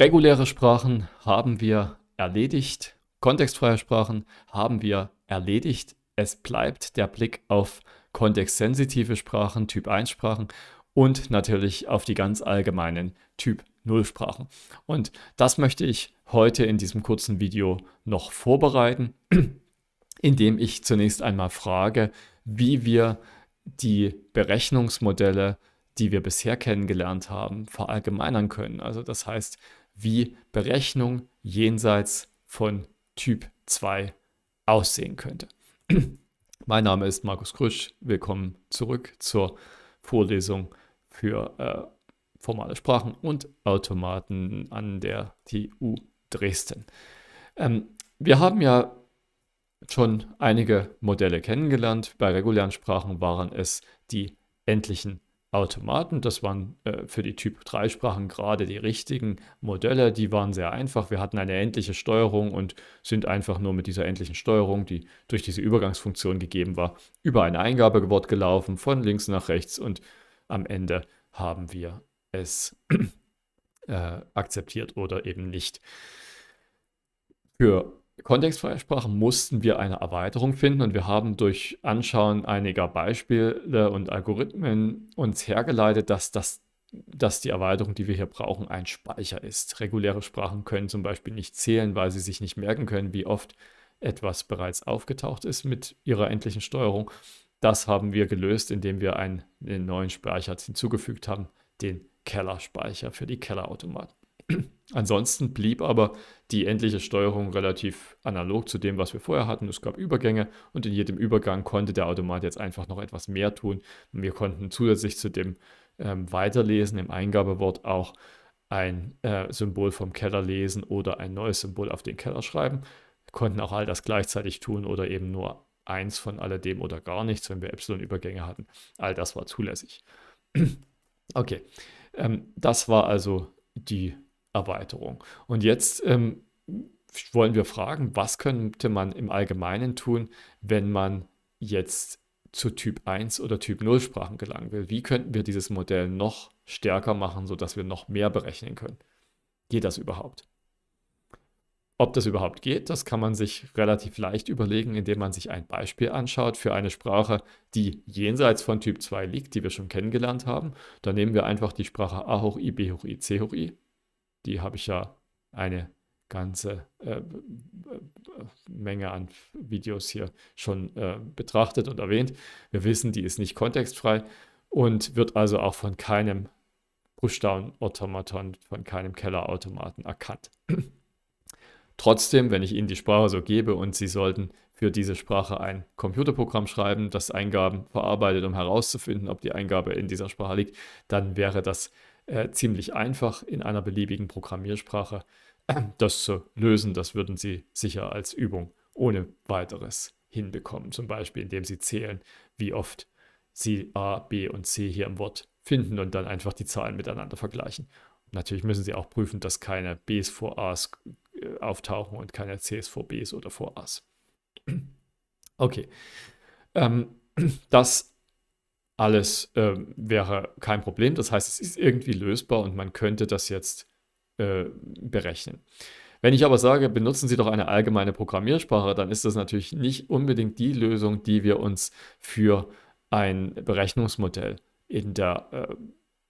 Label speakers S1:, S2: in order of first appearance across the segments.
S1: Reguläre Sprachen haben wir erledigt, kontextfreie Sprachen haben wir erledigt. Es bleibt der Blick auf kontextsensitive Sprachen, Typ 1 Sprachen und natürlich auf die ganz allgemeinen Typ 0 Sprachen. Und das möchte ich heute in diesem kurzen Video noch vorbereiten, indem ich zunächst einmal frage, wie wir die Berechnungsmodelle die wir bisher kennengelernt haben, verallgemeinern können. Also das heißt, wie Berechnung jenseits von Typ 2 aussehen könnte. mein Name ist Markus Krüsch. Willkommen zurück zur Vorlesung für äh, formale Sprachen und Automaten an der TU Dresden. Ähm, wir haben ja schon einige Modelle kennengelernt. Bei regulären Sprachen waren es die endlichen Automaten. Das waren äh, für die Typ 3 Sprachen gerade die richtigen Modelle. Die waren sehr einfach. Wir hatten eine endliche Steuerung und sind einfach nur mit dieser endlichen Steuerung, die durch diese Übergangsfunktion gegeben war, über ein Eingabewort gelaufen, von links nach rechts und am Ende haben wir es äh, akzeptiert oder eben nicht. Für kontextfreie Sprache mussten wir eine Erweiterung finden und wir haben durch Anschauen einiger Beispiele und Algorithmen uns hergeleitet, dass, das, dass die Erweiterung, die wir hier brauchen, ein Speicher ist. Reguläre Sprachen können zum Beispiel nicht zählen, weil sie sich nicht merken können, wie oft etwas bereits aufgetaucht ist mit ihrer endlichen Steuerung. Das haben wir gelöst, indem wir einen, einen neuen Speicher hinzugefügt haben, den Kellerspeicher für die Kellerautomaten. Ansonsten blieb aber die endliche Steuerung relativ analog zu dem, was wir vorher hatten. Es gab Übergänge und in jedem Übergang konnte der Automat jetzt einfach noch etwas mehr tun. Wir konnten zusätzlich zu dem ähm, Weiterlesen im Eingabewort auch ein äh, Symbol vom Keller lesen oder ein neues Symbol auf den Keller schreiben. Wir konnten auch all das gleichzeitig tun oder eben nur eins von alledem oder gar nichts, wenn wir Epsilon-Übergänge hatten. All das war zulässig. okay, ähm, das war also die Erweiterung. Und jetzt ähm, wollen wir fragen, was könnte man im Allgemeinen tun, wenn man jetzt zu Typ 1 oder Typ 0 Sprachen gelangen will? Wie könnten wir dieses Modell noch stärker machen, sodass wir noch mehr berechnen können? Geht das überhaupt? Ob das überhaupt geht, das kann man sich relativ leicht überlegen, indem man sich ein Beispiel anschaut für eine Sprache, die jenseits von Typ 2 liegt, die wir schon kennengelernt haben. Da nehmen wir einfach die Sprache A hoch i, B hoch i, C hoch i die habe ich ja eine ganze äh, Menge an Videos hier schon äh, betrachtet und erwähnt. Wir wissen, die ist nicht kontextfrei und wird also auch von keinem Pushdown-Automaton, von keinem Kellerautomaten erkannt. Trotzdem, wenn ich Ihnen die Sprache so gebe und Sie sollten für diese Sprache ein Computerprogramm schreiben, das Eingaben verarbeitet, um herauszufinden, ob die Eingabe in dieser Sprache liegt, dann wäre das äh, ziemlich einfach in einer beliebigen Programmiersprache das zu lösen. Das würden Sie sicher als Übung ohne weiteres hinbekommen. Zum Beispiel, indem Sie zählen, wie oft Sie A, B und C hier im Wort finden und dann einfach die Zahlen miteinander vergleichen. Natürlich müssen Sie auch prüfen, dass keine Bs vor As äh, auftauchen und keine Cs vor Bs oder vor As. Okay. Ähm, das alles äh, wäre kein Problem. Das heißt, es ist irgendwie lösbar und man könnte das jetzt äh, berechnen. Wenn ich aber sage, benutzen Sie doch eine allgemeine Programmiersprache, dann ist das natürlich nicht unbedingt die Lösung, die wir uns für ein Berechnungsmodell in der äh,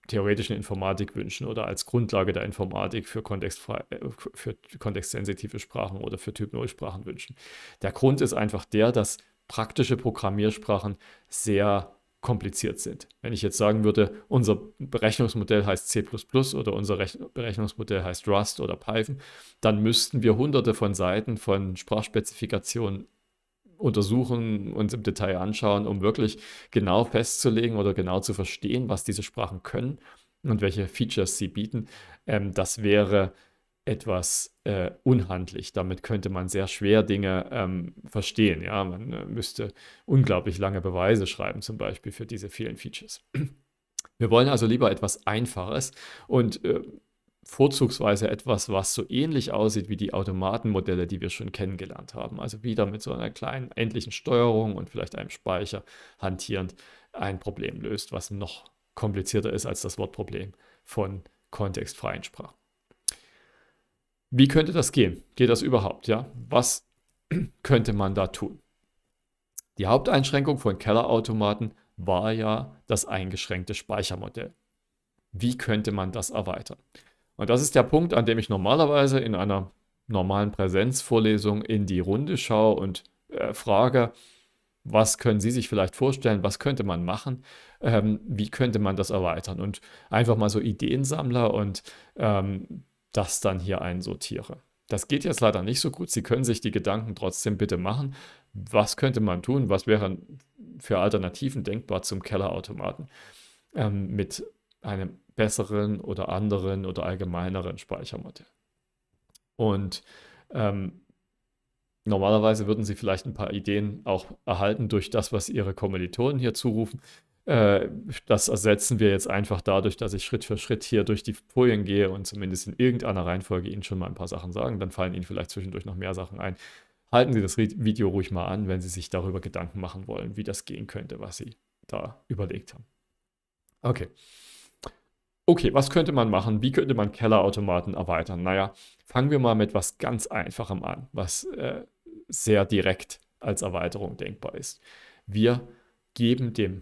S1: theoretischen Informatik wünschen oder als Grundlage der Informatik für, äh, für kontextsensitive Sprachen oder für Typ null Sprachen wünschen. Der Grund ist einfach der, dass praktische Programmiersprachen sehr kompliziert sind. Wenn ich jetzt sagen würde, unser Berechnungsmodell heißt C++ oder unser Berechnungsmodell heißt Rust oder Python, dann müssten wir hunderte von Seiten von Sprachspezifikationen untersuchen, uns im Detail anschauen, um wirklich genau festzulegen oder genau zu verstehen, was diese Sprachen können und welche Features sie bieten. Ähm, das wäre etwas äh, unhandlich. Damit könnte man sehr schwer Dinge ähm, verstehen. Ja, man äh, müsste unglaublich lange Beweise schreiben, zum Beispiel für diese vielen Features. Wir wollen also lieber etwas Einfaches und äh, vorzugsweise etwas, was so ähnlich aussieht wie die Automatenmodelle, die wir schon kennengelernt haben. Also wieder mit so einer kleinen endlichen Steuerung und vielleicht einem Speicher hantierend ein Problem löst, was noch komplizierter ist als das Wortproblem von kontextfreien Sprachen. Wie könnte das gehen? Geht das überhaupt? Ja? Was könnte man da tun? Die Haupteinschränkung von Kellerautomaten war ja das eingeschränkte Speichermodell. Wie könnte man das erweitern? Und das ist der Punkt, an dem ich normalerweise in einer normalen Präsenzvorlesung in die Runde schaue und äh, frage, was können Sie sich vielleicht vorstellen, was könnte man machen, ähm, wie könnte man das erweitern und einfach mal so Ideensammler und ähm, das dann hier einsortiere. Das geht jetzt leider nicht so gut. Sie können sich die Gedanken trotzdem bitte machen. Was könnte man tun? Was wären für Alternativen denkbar zum Kellerautomaten ähm, mit einem besseren oder anderen oder allgemeineren Speichermodell? Und ähm, normalerweise würden Sie vielleicht ein paar Ideen auch erhalten durch das, was Ihre Kommilitonen hier zurufen. Äh, das ersetzen wir jetzt einfach dadurch, dass ich Schritt für Schritt hier durch die Folien gehe und zumindest in irgendeiner Reihenfolge Ihnen schon mal ein paar Sachen sagen. Dann fallen Ihnen vielleicht zwischendurch noch mehr Sachen ein. Halten Sie das Video ruhig mal an, wenn Sie sich darüber Gedanken machen wollen, wie das gehen könnte, was Sie da überlegt haben. Okay. Okay, was könnte man machen? Wie könnte man Kellerautomaten erweitern? Naja, fangen wir mal mit was ganz Einfachem an, was äh, sehr direkt als Erweiterung denkbar ist. Wir geben dem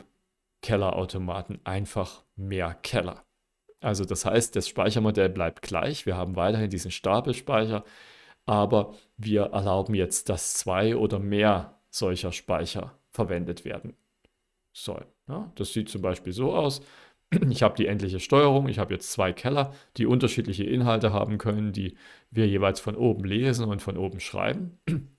S1: Kellerautomaten einfach mehr Keller. Also das heißt, das Speichermodell bleibt gleich. Wir haben weiterhin diesen Stapelspeicher, aber wir erlauben jetzt, dass zwei oder mehr solcher Speicher verwendet werden sollen. Ja, das sieht zum Beispiel so aus. Ich habe die endliche Steuerung, ich habe jetzt zwei Keller, die unterschiedliche Inhalte haben können, die wir jeweils von oben lesen und von oben schreiben.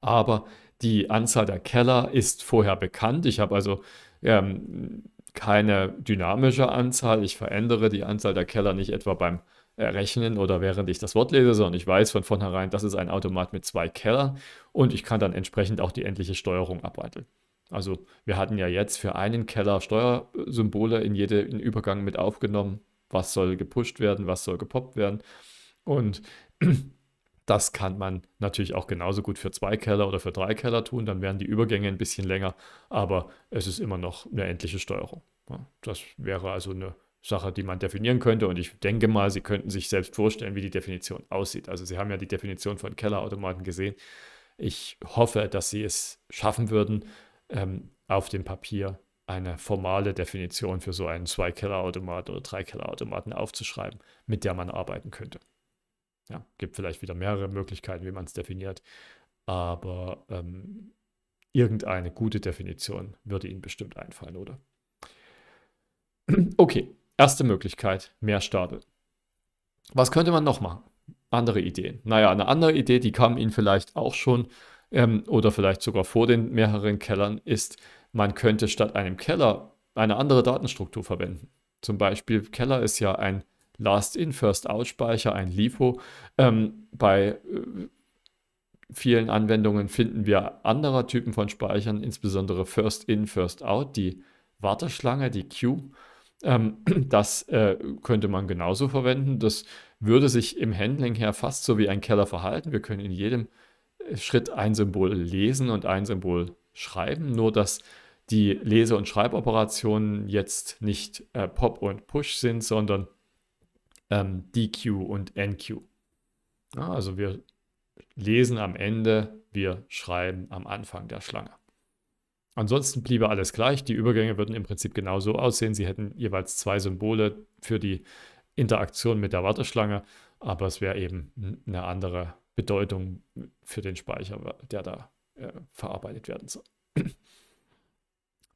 S1: Aber die Anzahl der Keller ist vorher bekannt. Ich habe also ähm, keine dynamische Anzahl. Ich verändere die Anzahl der Keller nicht etwa beim Rechnen oder während ich das Wort lese, sondern ich weiß von vornherein, das ist ein Automat mit zwei Kellern und ich kann dann entsprechend auch die endliche Steuerung abwandeln. Also wir hatten ja jetzt für einen Keller Steuersymbole in jeden Übergang mit aufgenommen. Was soll gepusht werden, was soll gepoppt werden. Und das kann man natürlich auch genauso gut für zwei Keller oder für drei Keller tun, dann wären die Übergänge ein bisschen länger, aber es ist immer noch eine endliche Steuerung. Das wäre also eine Sache, die man definieren könnte. Und ich denke mal, Sie könnten sich selbst vorstellen, wie die Definition aussieht. Also Sie haben ja die Definition von Kellerautomaten gesehen. Ich hoffe, dass Sie es schaffen würden, ähm, auf dem Papier eine formale Definition für so einen Zwei-Keller-Automat oder Drei-Keller-Automaten aufzuschreiben, mit der man arbeiten könnte ja, gibt vielleicht wieder mehrere Möglichkeiten, wie man es definiert, aber ähm, irgendeine gute Definition würde Ihnen bestimmt einfallen, oder? Okay, erste Möglichkeit, mehr Stapel. Was könnte man noch machen? Andere Ideen. Naja, eine andere Idee, die kam Ihnen vielleicht auch schon ähm, oder vielleicht sogar vor den mehreren Kellern, ist, man könnte statt einem Keller eine andere Datenstruktur verwenden. Zum Beispiel, Keller ist ja ein Last-in, First-out-Speicher, ein LIFO. Ähm, bei äh, vielen Anwendungen finden wir andere Typen von Speichern, insbesondere First-in, First-out, die Warteschlange, die Queue. Ähm, das äh, könnte man genauso verwenden. Das würde sich im Handling her fast so wie ein Keller verhalten. Wir können in jedem äh, Schritt ein Symbol lesen und ein Symbol schreiben, nur dass die Lese- und Schreiboperationen jetzt nicht äh, Pop und Push sind, sondern ähm, DQ und NQ. Ja, also wir lesen am Ende, wir schreiben am Anfang der Schlange. Ansonsten bliebe alles gleich. Die Übergänge würden im Prinzip genauso aussehen. Sie hätten jeweils zwei Symbole für die Interaktion mit der Warteschlange, aber es wäre eben eine andere Bedeutung für den Speicher, der da äh, verarbeitet werden soll.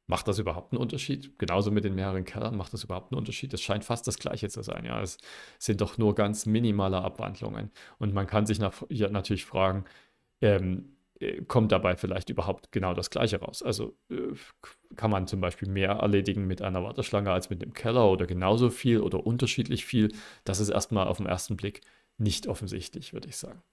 S1: Macht das überhaupt einen Unterschied? Genauso mit den mehreren Kellern macht das überhaupt einen Unterschied? Das scheint fast das Gleiche zu sein. Ja, es sind doch nur ganz minimale Abwandlungen. Und man kann sich nach, ja, natürlich fragen, ähm, äh, kommt dabei vielleicht überhaupt genau das Gleiche raus? Also äh, kann man zum Beispiel mehr erledigen mit einer Warteschlange als mit dem Keller oder genauso viel oder unterschiedlich viel? Das ist erstmal auf den ersten Blick nicht offensichtlich, würde ich sagen.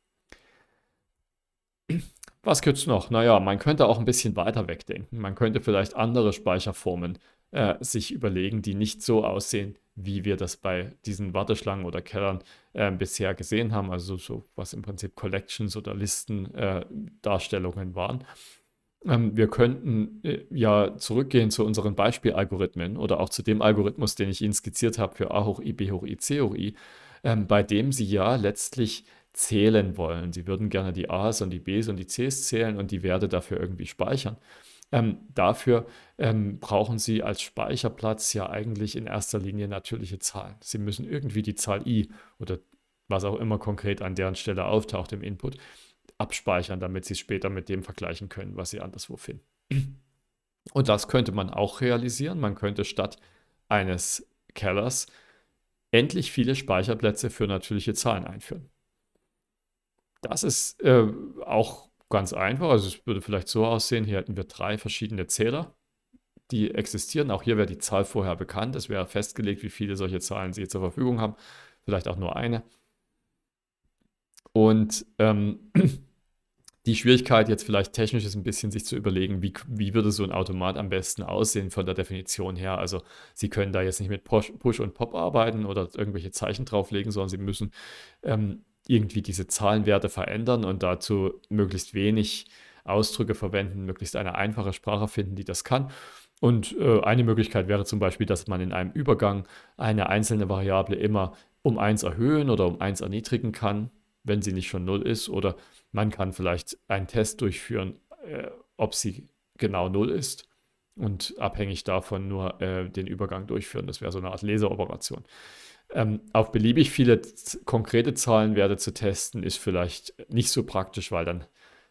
S1: Was gibt's noch? Naja, man könnte auch ein bisschen weiter wegdenken. Man könnte vielleicht andere Speicherformen äh, sich überlegen, die nicht so aussehen, wie wir das bei diesen Warteschlangen oder Kellern äh, bisher gesehen haben. Also so, was im Prinzip Collections oder Listendarstellungen äh, waren. Ähm, wir könnten äh, ja zurückgehen zu unseren Beispielalgorithmen oder auch zu dem Algorithmus, den ich Ihnen skizziert habe für A hoch I, B hoch I, C hoch I, ähm, bei dem Sie ja letztlich zählen wollen. Sie würden gerne die A's und die B's und die C's zählen und die Werte dafür irgendwie speichern. Ähm, dafür ähm, brauchen Sie als Speicherplatz ja eigentlich in erster Linie natürliche Zahlen. Sie müssen irgendwie die Zahl i oder was auch immer konkret an deren Stelle auftaucht im Input abspeichern, damit Sie es später mit dem vergleichen können, was Sie anderswo finden. Und das könnte man auch realisieren. Man könnte statt eines Kellers endlich viele Speicherplätze für natürliche Zahlen einführen. Das ist äh, auch ganz einfach. Also es würde vielleicht so aussehen, hier hätten wir drei verschiedene Zähler, die existieren. Auch hier wäre die Zahl vorher bekannt. Es wäre festgelegt, wie viele solche Zahlen Sie zur Verfügung haben. Vielleicht auch nur eine. Und ähm, die Schwierigkeit jetzt vielleicht technisch ist ein bisschen sich zu überlegen, wie, wie würde so ein Automat am besten aussehen von der Definition her. Also Sie können da jetzt nicht mit Push, und Pop arbeiten oder irgendwelche Zeichen drauflegen, sondern Sie müssen ähm, irgendwie diese Zahlenwerte verändern und dazu möglichst wenig Ausdrücke verwenden, möglichst eine einfache Sprache finden, die das kann. Und äh, eine Möglichkeit wäre zum Beispiel, dass man in einem Übergang eine einzelne Variable immer um 1 erhöhen oder um 1 erniedrigen kann, wenn sie nicht schon 0 ist. Oder man kann vielleicht einen Test durchführen, äh, ob sie genau 0 ist und abhängig davon nur äh, den Übergang durchführen. Das wäre so eine Art Leseroperation ähm, auf beliebig viele konkrete Zahlenwerte zu testen, ist vielleicht nicht so praktisch, weil dann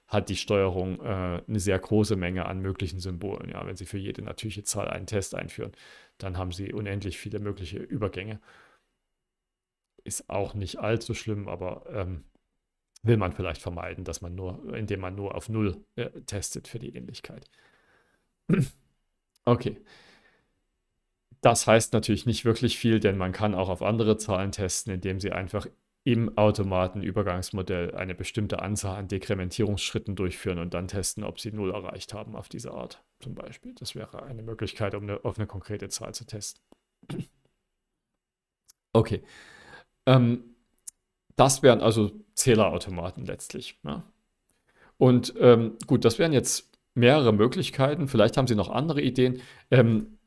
S1: hat die Steuerung äh, eine sehr große Menge an möglichen Symbolen. Ja, wenn Sie für jede natürliche Zahl einen Test einführen, dann haben Sie unendlich viele mögliche Übergänge. Ist auch nicht allzu schlimm, aber ähm, will man vielleicht vermeiden, dass man nur, indem man nur auf Null äh, testet für die Ähnlichkeit. okay. Das heißt natürlich nicht wirklich viel, denn man kann auch auf andere Zahlen testen, indem sie einfach im Automatenübergangsmodell eine bestimmte Anzahl an Dekrementierungsschritten durchführen und dann testen, ob sie Null erreicht haben auf diese Art zum Beispiel. Das wäre eine Möglichkeit, um eine, auf eine konkrete Zahl zu testen. Okay. Ähm, das wären also Zählerautomaten letztlich. Ja? Ne? Und ähm, gut, das wären jetzt mehrere Möglichkeiten. Vielleicht haben Sie noch andere Ideen. Ähm,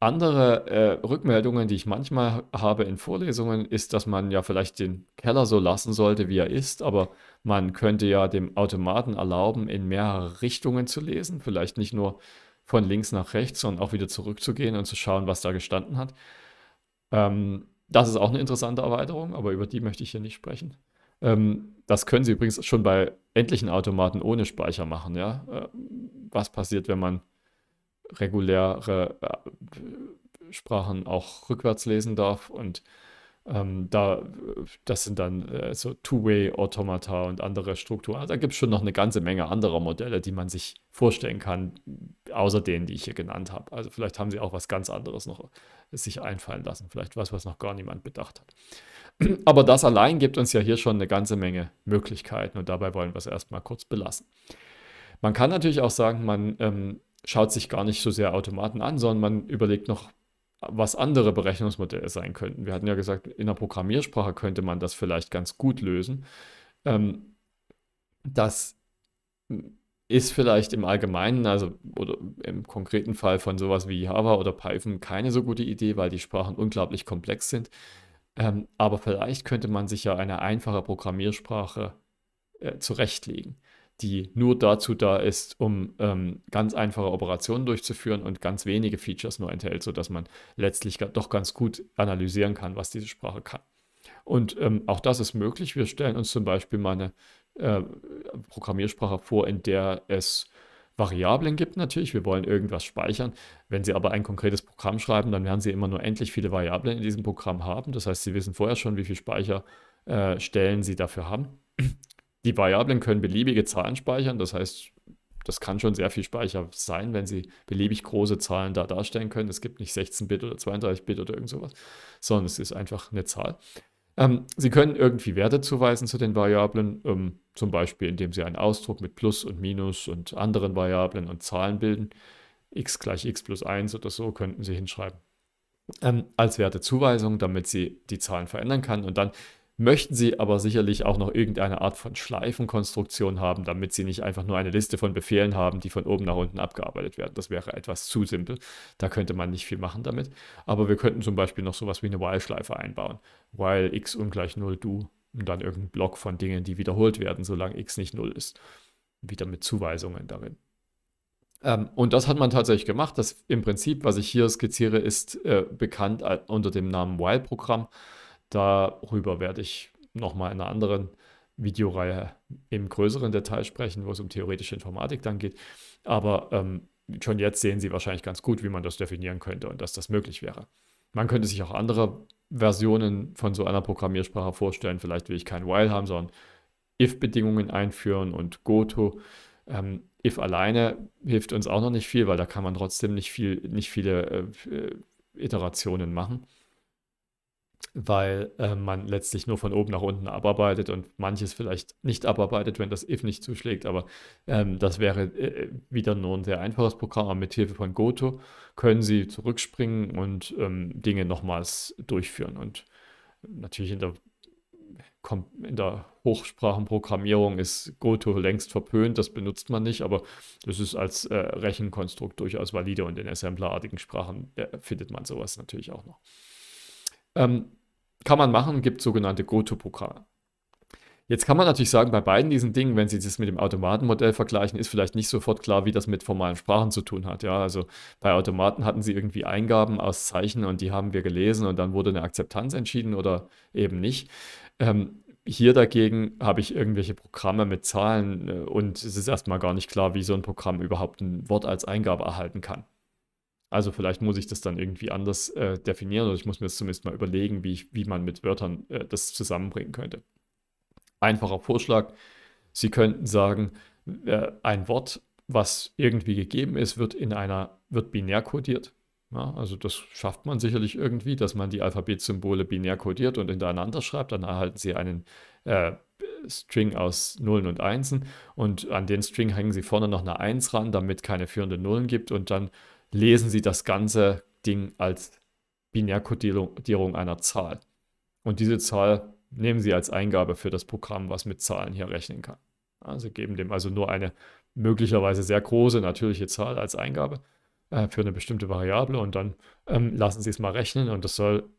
S1: andere äh, Rückmeldungen, die ich manchmal habe in Vorlesungen, ist, dass man ja vielleicht den Keller so lassen sollte, wie er ist, aber man könnte ja dem Automaten erlauben, in mehrere Richtungen zu lesen, vielleicht nicht nur von links nach rechts, sondern auch wieder zurückzugehen und zu schauen, was da gestanden hat. Ähm, das ist auch eine interessante Erweiterung, aber über die möchte ich hier nicht sprechen. Ähm, das können Sie übrigens schon bei endlichen Automaten ohne Speicher machen. Ja? Äh, was passiert, wenn man reguläre äh, Sprachen auch rückwärts lesen darf und ähm, da, das sind dann äh, so Two-Way-Automata und andere Strukturen. Also da gibt es schon noch eine ganze Menge anderer Modelle, die man sich vorstellen kann, außer denen, die ich hier genannt habe. Also vielleicht haben sie auch was ganz anderes noch äh, sich einfallen lassen. Vielleicht was, was noch gar niemand bedacht hat. Aber das allein gibt uns ja hier schon eine ganze Menge Möglichkeiten und dabei wollen wir es erstmal kurz belassen. Man kann natürlich auch sagen, man ähm, schaut sich gar nicht so sehr Automaten an, sondern man überlegt noch, was andere Berechnungsmodelle sein könnten. Wir hatten ja gesagt, in der Programmiersprache könnte man das vielleicht ganz gut lösen. Ähm, das ist vielleicht im Allgemeinen, also oder im konkreten Fall von sowas wie Java oder Python keine so gute Idee, weil die Sprachen unglaublich komplex sind. Ähm, aber vielleicht könnte man sich ja eine einfache Programmiersprache äh, zurechtlegen die nur dazu da ist, um ähm, ganz einfache Operationen durchzuführen und ganz wenige Features nur enthält, sodass man letztlich doch ganz gut analysieren kann, was diese Sprache kann. Und ähm, auch das ist möglich. Wir stellen uns zum Beispiel mal eine äh, Programmiersprache vor, in der es Variablen gibt natürlich. Wir wollen irgendwas speichern. Wenn Sie aber ein konkretes Programm schreiben, dann werden Sie immer nur endlich viele Variablen in diesem Programm haben. Das heißt, Sie wissen vorher schon, wie viele Speicherstellen äh, Sie dafür haben. Die Variablen können beliebige Zahlen speichern, das heißt, das kann schon sehr viel Speicher sein, wenn Sie beliebig große Zahlen da darstellen können. Es gibt nicht 16-Bit oder 32-Bit oder irgend sowas, sondern es ist einfach eine Zahl. Ähm, Sie können irgendwie Werte zuweisen zu den Variablen, ähm, zum Beispiel indem Sie einen Ausdruck mit Plus und Minus und anderen Variablen und Zahlen bilden. x gleich x plus 1 oder so könnten Sie hinschreiben. Ähm, als Wertezuweisung, damit sie die Zahlen verändern kann. Und dann möchten sie aber sicherlich auch noch irgendeine Art von Schleifenkonstruktion haben, damit sie nicht einfach nur eine Liste von Befehlen haben, die von oben nach unten abgearbeitet werden. Das wäre etwas zu simpel. Da könnte man nicht viel machen damit. Aber wir könnten zum Beispiel noch sowas wie eine While-Schleife einbauen. While x ungleich 0 do und dann irgendein Block von Dingen, die wiederholt werden, solange x nicht 0 ist. Wieder mit Zuweisungen darin. Ähm, und das hat man tatsächlich gemacht. Das im Prinzip, was ich hier skizziere, ist äh, bekannt äh, unter dem Namen While-Programm. Darüber werde ich nochmal in einer anderen Videoreihe im größeren Detail sprechen, wo es um theoretische Informatik dann geht. Aber ähm, schon jetzt sehen Sie wahrscheinlich ganz gut, wie man das definieren könnte und dass das möglich wäre. Man könnte sich auch andere Versionen von so einer Programmiersprache vorstellen. Vielleicht will ich kein While haben, sondern If-Bedingungen einführen und Goto. Ähm, if alleine hilft uns auch noch nicht viel, weil da kann man trotzdem nicht, viel, nicht viele äh, äh Iterationen machen weil äh, man letztlich nur von oben nach unten abarbeitet und manches vielleicht nicht abarbeitet, wenn das if nicht zuschlägt. Aber ähm, das wäre äh, wieder nur ein sehr einfaches Programm. Aber mit Hilfe von Goto können Sie zurückspringen und ähm, Dinge nochmals durchführen. Und natürlich in der, in der Hochsprachenprogrammierung ist Goto längst verpönt, das benutzt man nicht, aber das ist als äh, Rechenkonstrukt durchaus valide und in Assemblerartigen artigen Sprachen äh, findet man sowas natürlich auch noch. Ähm, kann man machen, gibt sogenannte Goto-Programme. Jetzt kann man natürlich sagen, bei beiden diesen Dingen, wenn Sie das mit dem Automatenmodell vergleichen, ist vielleicht nicht sofort klar, wie das mit formalen Sprachen zu tun hat. Ja, also bei Automaten hatten Sie irgendwie Eingaben aus Zeichen und die haben wir gelesen und dann wurde eine Akzeptanz entschieden oder eben nicht. Ähm, hier dagegen habe ich irgendwelche Programme mit Zahlen äh, und es ist erstmal gar nicht klar, wie so ein Programm überhaupt ein Wort als Eingabe erhalten kann. Also vielleicht muss ich das dann irgendwie anders äh, definieren oder ich muss mir das zumindest mal überlegen, wie, ich, wie man mit Wörtern äh, das zusammenbringen könnte. Einfacher Vorschlag, Sie könnten sagen, äh, ein Wort, was irgendwie gegeben ist, wird in einer, wird binär kodiert. Ja, also das schafft man sicherlich irgendwie, dass man die Alphabetsymbole binär kodiert und hintereinander schreibt. Dann erhalten Sie einen äh, String aus Nullen und Einsen und an den String hängen Sie vorne noch eine Eins ran, damit keine führenden Nullen gibt und dann lesen sie das ganze Ding als Binärkodierung einer Zahl. Und diese Zahl nehmen sie als Eingabe für das Programm, was mit Zahlen hier rechnen kann. Also geben dem also nur eine möglicherweise sehr große natürliche Zahl als Eingabe äh, für eine bestimmte Variable und dann ähm, lassen sie es mal rechnen und das soll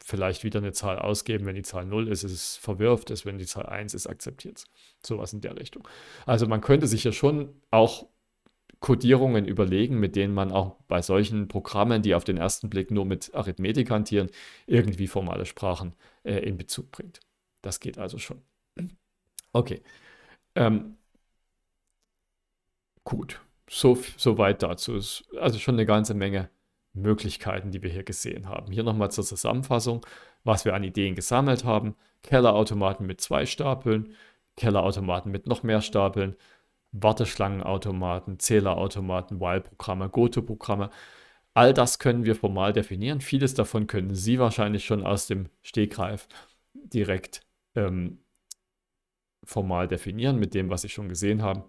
S1: vielleicht wieder eine Zahl ausgeben. Wenn die Zahl 0 ist, ist es verwirft, ist wenn die Zahl 1 ist, akzeptiert es. Sowas in der Richtung. Also man könnte sich ja schon auch Codierungen überlegen, mit denen man auch bei solchen Programmen, die auf den ersten Blick nur mit Arithmetik hantieren, irgendwie formale Sprachen äh, in Bezug bringt. Das geht also schon. Okay. Ähm, gut, so, so weit dazu. Ist also schon eine ganze Menge Möglichkeiten, die wir hier gesehen haben. Hier nochmal zur Zusammenfassung, was wir an Ideen gesammelt haben. Kellerautomaten mit zwei Stapeln, Kellerautomaten mit noch mehr Stapeln, Warteschlangenautomaten, Zählerautomaten, While-Programme, Goto-Programme. All das können wir formal definieren. Vieles davon können Sie wahrscheinlich schon aus dem Stegreif direkt ähm, formal definieren mit dem, was Sie schon gesehen haben.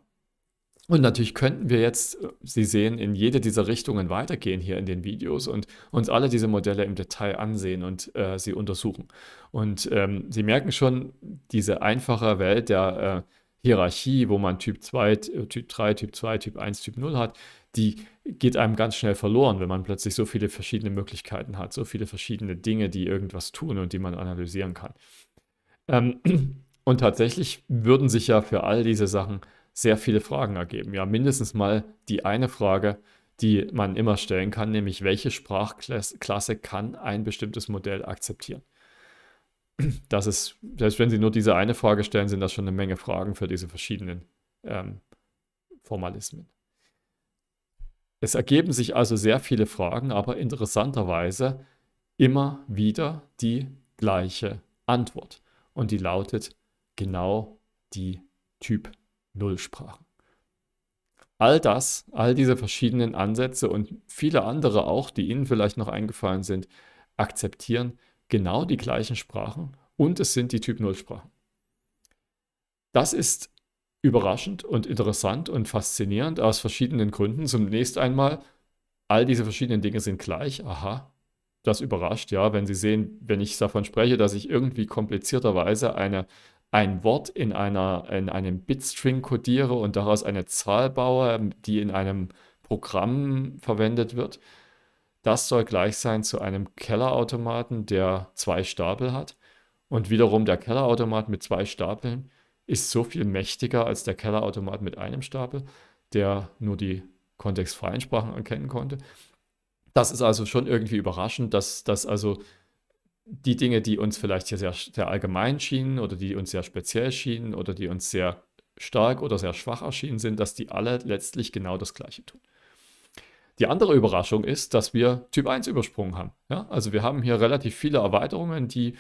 S1: Und natürlich könnten wir jetzt, äh, Sie sehen, in jede dieser Richtungen weitergehen hier in den Videos und uns alle diese Modelle im Detail ansehen und äh, sie untersuchen. Und ähm, Sie merken schon, diese einfache Welt der äh, Hierarchie, wo man Typ 2, äh, Typ 3, Typ 2, Typ 1, Typ 0 hat, die geht einem ganz schnell verloren, wenn man plötzlich so viele verschiedene Möglichkeiten hat, so viele verschiedene Dinge, die irgendwas tun und die man analysieren kann. Ähm, und tatsächlich würden sich ja für all diese Sachen sehr viele Fragen ergeben. Ja, mindestens mal die eine Frage, die man immer stellen kann, nämlich welche Sprachklasse kann ein bestimmtes Modell akzeptieren? dass es, selbst wenn Sie nur diese eine Frage stellen, sind das schon eine Menge Fragen für diese verschiedenen ähm, Formalismen. Es ergeben sich also sehr viele Fragen, aber interessanterweise immer wieder die gleiche Antwort. Und die lautet genau die Typ 0 Sprachen. All das, all diese verschiedenen Ansätze und viele andere auch, die Ihnen vielleicht noch eingefallen sind, akzeptieren genau die gleichen Sprachen und es sind die Typ 0 Sprachen. Das ist überraschend und interessant und faszinierend aus verschiedenen Gründen. Zunächst einmal, all diese verschiedenen Dinge sind gleich. Aha, das überrascht, ja, wenn Sie sehen, wenn ich davon spreche, dass ich irgendwie komplizierterweise eine, ein Wort in, einer, in einem Bitstring codiere und daraus eine Zahl baue, die in einem Programm verwendet wird das soll gleich sein zu einem Kellerautomaten, der zwei Stapel hat. Und wiederum der Kellerautomat mit zwei Stapeln ist so viel mächtiger als der Kellerautomat mit einem Stapel, der nur die kontextfreien Sprachen erkennen konnte. Das ist also schon irgendwie überraschend, dass, dass also die Dinge, die uns vielleicht hier sehr, sehr allgemein schienen oder die uns sehr speziell schienen oder die uns sehr stark oder sehr schwach erschienen sind, dass die alle letztlich genau das Gleiche tun. Die andere Überraschung ist, dass wir Typ 1 übersprungen haben. Ja? Also wir haben hier relativ viele Erweiterungen, die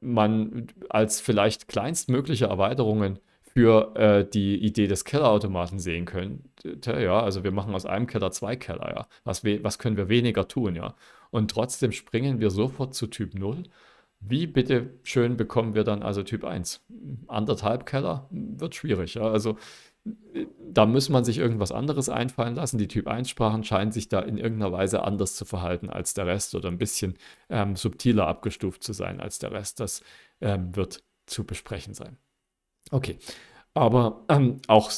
S1: man als vielleicht kleinstmögliche Erweiterungen für äh, die Idee des Kellerautomaten sehen könnte. Ja, also wir machen aus einem Keller zwei Keller, ja. Was, was können wir weniger tun, ja. Und trotzdem springen wir sofort zu Typ 0. Wie bitte schön bekommen wir dann also Typ 1? Anderthalb Keller wird schwierig, ja. Also da muss man sich irgendwas anderes einfallen lassen. Die Typ-1-Sprachen scheinen sich da in irgendeiner Weise anders zu verhalten als der Rest oder ein bisschen ähm, subtiler abgestuft zu sein als der Rest. Das ähm, wird zu besprechen sein. Okay, aber ähm, auch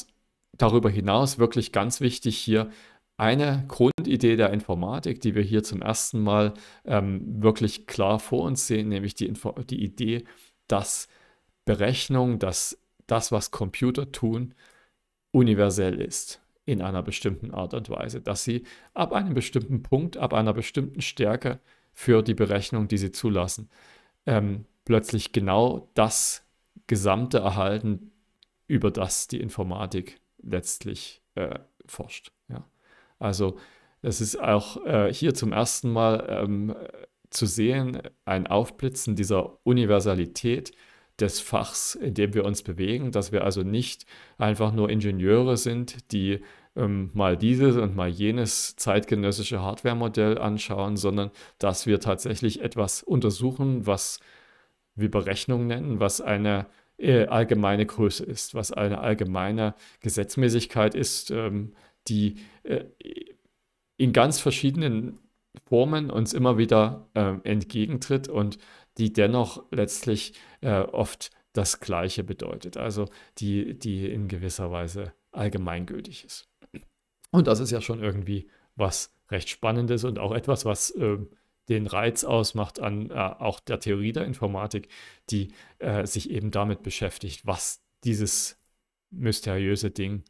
S1: darüber hinaus wirklich ganz wichtig hier eine Grundidee der Informatik, die wir hier zum ersten Mal ähm, wirklich klar vor uns sehen, nämlich die, Info die Idee, dass Berechnung, dass das, was Computer tun, universell ist in einer bestimmten Art und Weise, dass sie ab einem bestimmten Punkt, ab einer bestimmten Stärke für die Berechnung, die sie zulassen, ähm, plötzlich genau das Gesamte erhalten, über das die Informatik letztlich äh, forscht. Ja. Also es ist auch äh, hier zum ersten Mal ähm, zu sehen, ein Aufblitzen dieser Universalität des Fachs, in dem wir uns bewegen, dass wir also nicht einfach nur Ingenieure sind, die ähm, mal dieses und mal jenes zeitgenössische Hardware-Modell anschauen, sondern dass wir tatsächlich etwas untersuchen, was wir Berechnung nennen, was eine äh, allgemeine Größe ist, was eine allgemeine Gesetzmäßigkeit ist, ähm, die äh, in ganz verschiedenen Formen uns immer wieder äh, entgegentritt und die dennoch letztlich äh, oft das Gleiche bedeutet, also die, die in gewisser Weise allgemeingültig ist. Und das ist ja schon irgendwie was recht Spannendes und auch etwas, was äh, den Reiz ausmacht an äh, auch der Theorie der Informatik, die äh, sich eben damit beschäftigt, was dieses mysteriöse Ding,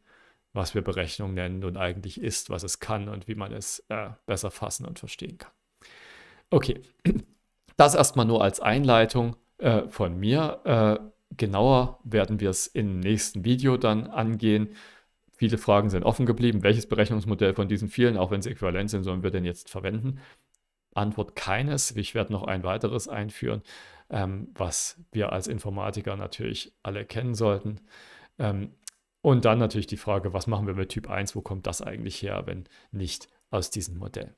S1: was wir Berechnung nennen, nun eigentlich ist, was es kann und wie man es äh, besser fassen und verstehen kann. Okay, das erstmal nur als Einleitung äh, von mir. Äh, genauer werden wir es im nächsten Video dann angehen. Viele Fragen sind offen geblieben. Welches Berechnungsmodell von diesen vielen, auch wenn sie äquivalent sind, sollen wir denn jetzt verwenden? Antwort keines. Ich werde noch ein weiteres einführen, ähm, was wir als Informatiker natürlich alle kennen sollten. Ähm, und dann natürlich die Frage, was machen wir mit Typ 1? Wo kommt das eigentlich her, wenn nicht aus diesem Modell?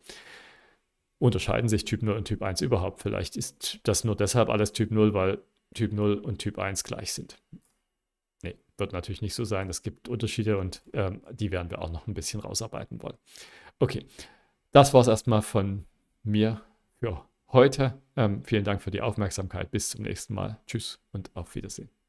S1: unterscheiden sich Typ 0 und Typ 1 überhaupt? Vielleicht ist das nur deshalb alles Typ 0, weil Typ 0 und Typ 1 gleich sind. Nee, wird natürlich nicht so sein. Es gibt Unterschiede und ähm, die werden wir auch noch ein bisschen rausarbeiten wollen. Okay, das war es erstmal von mir für heute. Ähm, vielen Dank für die Aufmerksamkeit. Bis zum nächsten Mal. Tschüss und auf Wiedersehen.